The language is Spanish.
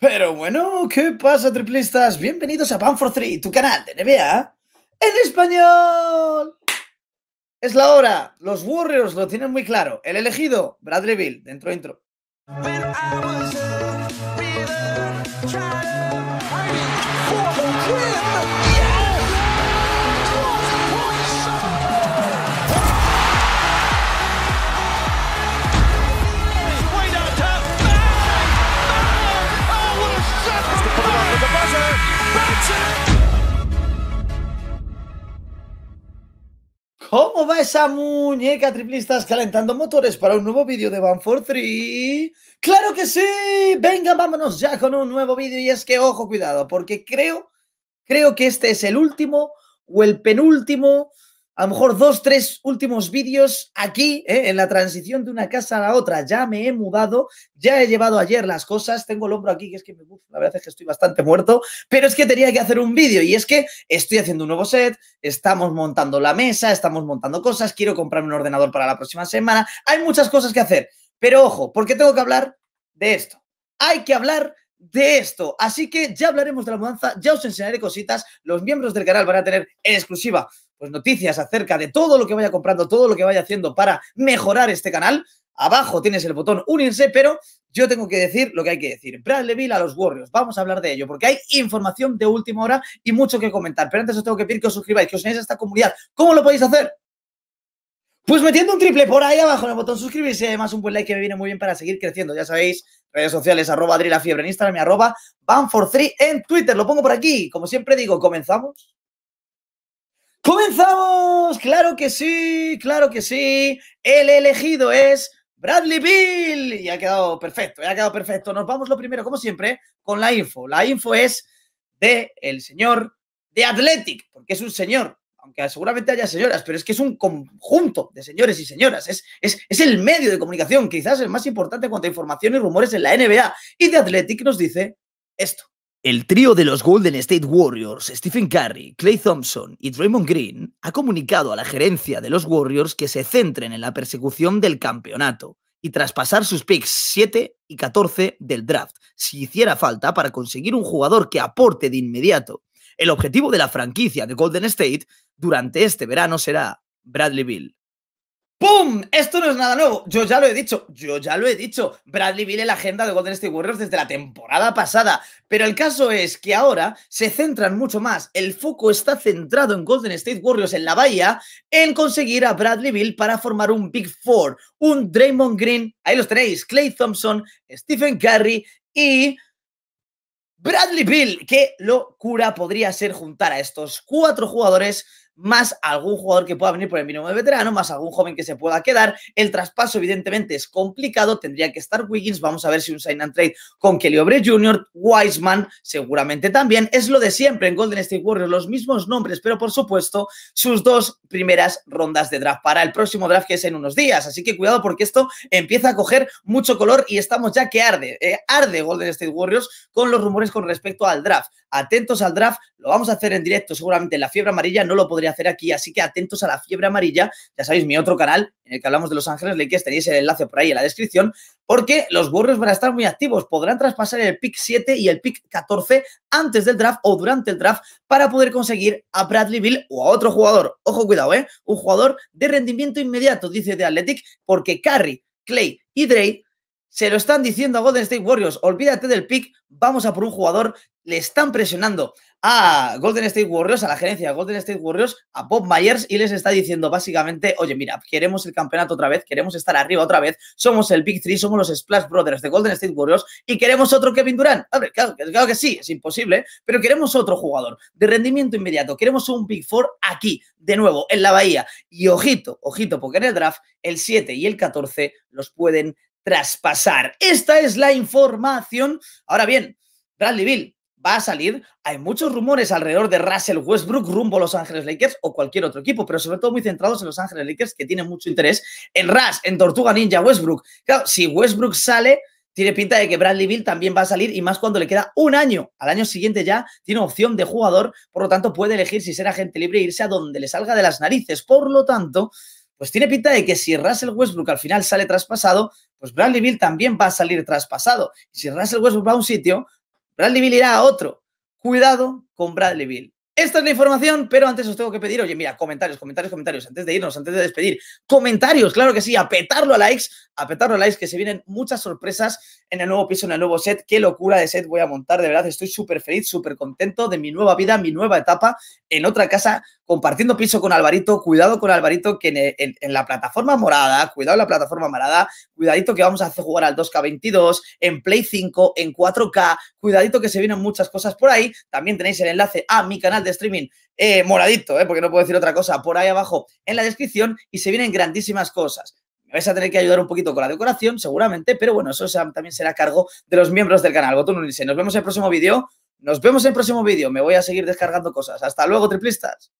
Pero bueno, ¿qué pasa, triplistas? Bienvenidos a Pan for Three, tu canal de NBA en español. Es la hora. Los Warriors lo tienen muy claro. El elegido, Bradley Bill. Dentro, intro. ¿Cómo va esa muñeca triplistas calentando motores para un nuevo vídeo de One for Three? ¡Claro que sí! Venga, vámonos ya con un nuevo vídeo. Y es que, ojo, cuidado, porque creo, creo que este es el último o el penúltimo a lo mejor dos, tres últimos vídeos aquí, ¿eh? en la transición de una casa a la otra. Ya me he mudado, ya he llevado ayer las cosas, tengo el hombro aquí, que es que me, la verdad es que estoy bastante muerto, pero es que tenía que hacer un vídeo y es que estoy haciendo un nuevo set, estamos montando la mesa, estamos montando cosas, quiero comprarme un ordenador para la próxima semana, hay muchas cosas que hacer, pero ojo, porque tengo que hablar de esto. Hay que hablar de esto. Así que ya hablaremos de la mudanza, ya os enseñaré cositas. Los miembros del canal van a tener en exclusiva pues, noticias acerca de todo lo que vaya comprando, todo lo que vaya haciendo para mejorar este canal. Abajo tienes el botón unirse, pero yo tengo que decir lo que hay que decir. Brad Leville a los Warriors, vamos a hablar de ello, porque hay información de última hora y mucho que comentar. Pero antes os tengo que pedir que os suscribáis, que os unáis a esta comunidad. ¿Cómo lo podéis hacer? Pues metiendo un triple por ahí abajo en el botón suscribirse, además un buen like que me viene muy bien para seguir creciendo. Ya sabéis, redes sociales, arroba Adri La Fiebre en Instagram y arroba For 3 en Twitter. Lo pongo por aquí. Como siempre digo, comenzamos. ¡Comenzamos! ¡Claro que sí! ¡Claro que sí! El elegido es Bradley Bill. Y ha quedado perfecto, ha quedado perfecto. Nos vamos lo primero, como siempre, con la info. La info es de el señor de Athletic, porque es un señor, aunque seguramente haya señoras, pero es que es un conjunto de señores y señoras. Es, es, el medio de comunicación, quizás el más importante en cuanto a información y rumores en la NBA. Y de Athletic nos dice esto. El trío de los Golden State Warriors, Stephen Curry, Clay Thompson y Draymond Green, ha comunicado a la gerencia de los Warriors que se centren en la persecución del campeonato y traspasar sus picks 7 y 14 del draft, si hiciera falta para conseguir un jugador que aporte de inmediato. El objetivo de la franquicia de Golden State durante este verano será Bradley Bill. ¡Pum! Esto no es nada nuevo. Yo ya lo he dicho, yo ya lo he dicho. Bradley Bill en la agenda de Golden State Warriors desde la temporada pasada. Pero el caso es que ahora se centran mucho más. El foco está centrado en Golden State Warriors en la bahía en conseguir a Bradley Bill para formar un Big Four, un Draymond Green. Ahí los tenéis: Clay Thompson, Stephen Curry y. Bradley Bill, qué locura podría ser juntar a estos cuatro jugadores más algún jugador que pueda venir por el mínimo de veterano, más algún joven que se pueda quedar. El traspaso, evidentemente, es complicado. Tendría que estar Wiggins. Vamos a ver si un sign and trade con Kelly Obre Jr., Wiseman, seguramente también. Es lo de siempre en Golden State Warriors, los mismos nombres, pero por supuesto, sus dos primeras rondas de draft para el próximo draft que es en unos días. Así que cuidado porque esto empieza a coger mucho color y estamos ya que arde. Eh, arde Golden State Warriors con los rumores con respecto al draft. Atentos al draft, lo vamos a hacer en directo, seguramente la fiebre amarilla, no lo podría hacer aquí. Así que atentos a la fiebre amarilla. Ya sabéis, mi otro canal en el que hablamos de Los Ángeles Lakers, tenéis el enlace por ahí en la descripción, porque los Warriors van a estar muy activos. Podrán traspasar el pick 7 y el pick 14 antes del draft o durante el draft para poder conseguir a Bradley Bill o a otro jugador. Ojo, cuidado, ¿eh? Un jugador de rendimiento inmediato, dice The Athletic, porque Curry, Clay y Drake se lo están diciendo a Golden State Warriors, olvídate del pick, vamos a por un jugador le están presionando a Golden State Warriors, a la gerencia de Golden State Warriors, a Bob Myers y les está diciendo básicamente, oye, mira, queremos el campeonato otra vez, queremos estar arriba otra vez, somos el Big Three, somos los Splash Brothers de Golden State Warriors y queremos otro Kevin Durant. claro, que sí, es imposible, pero queremos otro jugador de rendimiento inmediato, queremos un Big Four aquí, de nuevo, en la Bahía. Y ojito, ojito, porque en el draft el 7 y el 14 los pueden traspasar. Esta es la información. Ahora bien, Bradley Bill, va a salir. Hay muchos rumores alrededor de Russell Westbrook rumbo a Los Ángeles Lakers o cualquier otro equipo, pero sobre todo muy centrados en Los Ángeles Lakers, que tienen mucho interés en Russ, en Tortuga Ninja, Westbrook. Claro, si Westbrook sale, tiene pinta de que Bradley Bill también va a salir y más cuando le queda un año. Al año siguiente ya tiene opción de jugador, por lo tanto puede elegir si ser agente libre e irse a donde le salga de las narices. Por lo tanto, pues tiene pinta de que si Russell Westbrook al final sale traspasado, pues Bradley Bill también va a salir traspasado. Y si Russell Westbrook va a un sitio, Bradley Bill irá a otro. Cuidado con Bradley Bill. Esta es la información, pero antes os tengo que pedir, oye, mira, comentarios, comentarios, comentarios, antes de irnos, antes de despedir, comentarios, claro que sí, apetarlo a likes, apetarlo a likes, que se vienen muchas sorpresas en el nuevo piso, en el nuevo set, qué locura de set voy a montar, de verdad, estoy súper feliz, súper contento de mi nueva vida, mi nueva etapa en otra casa, compartiendo piso con Alvarito, cuidado con Alvarito, que en, la plataforma morada, cuidado en la plataforma morada, cuidadito que vamos a hacer jugar al 2K22, en Play 5, en 4K, cuidadito que se vienen muchas cosas por ahí, también tenéis el enlace a mi canal de streaming eh, moradito, eh, porque no puedo decir otra cosa, por ahí abajo en la descripción y se vienen grandísimas cosas. Me vais a tener que ayudar un poquito con la decoración, seguramente, pero bueno, eso también será cargo de los miembros del canal. Botón unirse. Nos vemos en el próximo vídeo. Nos vemos en el próximo vídeo. Me voy a seguir descargando cosas. Hasta luego, triplistas.